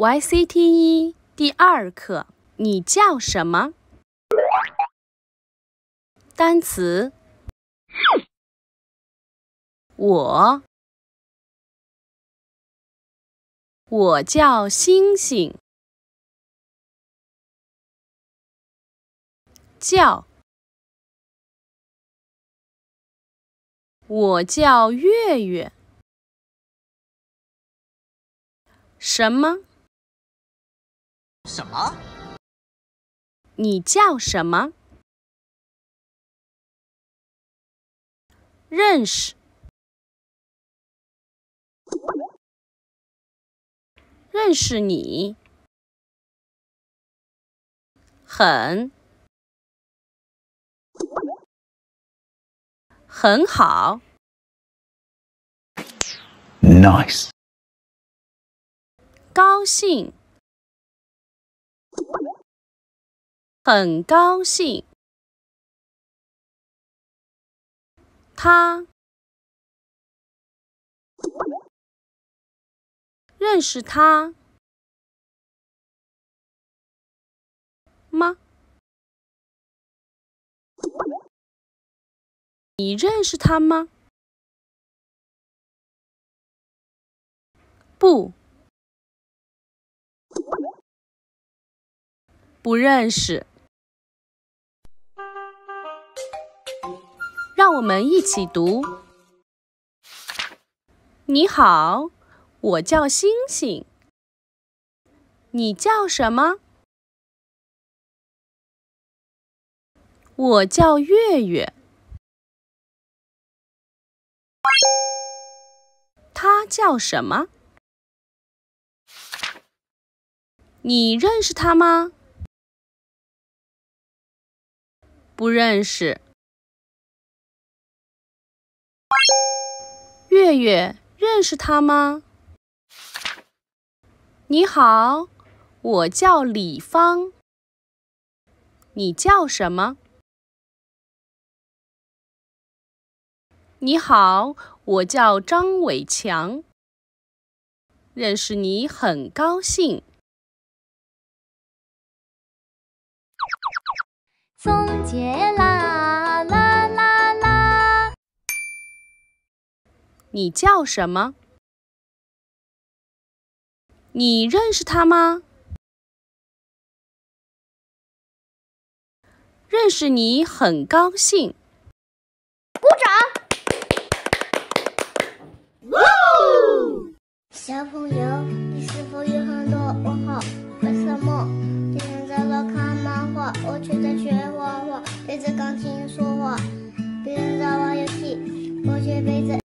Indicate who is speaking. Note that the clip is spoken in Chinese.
Speaker 1: YCT 一第二课，你叫什么？单词。我，我叫星星。叫。我叫月月。什么？什么？你叫什么？认识，认识你，很，很好，nice，高兴。很高兴，他认识他吗？你认识他吗？不，不认识。我们一起读。你好，我叫星星。你叫什么？我叫月月。他叫什么？你认识他吗？不认识。月月认识他吗？你好，我叫李芳。你叫什么？你好，我叫张伟强。认识你很高兴。总结啦。你叫什么？你认识他吗？认识你很高兴。鼓掌。小朋友，你是否有很多问号？为什么？你能在那看漫画，我却在学画画，对着钢琴。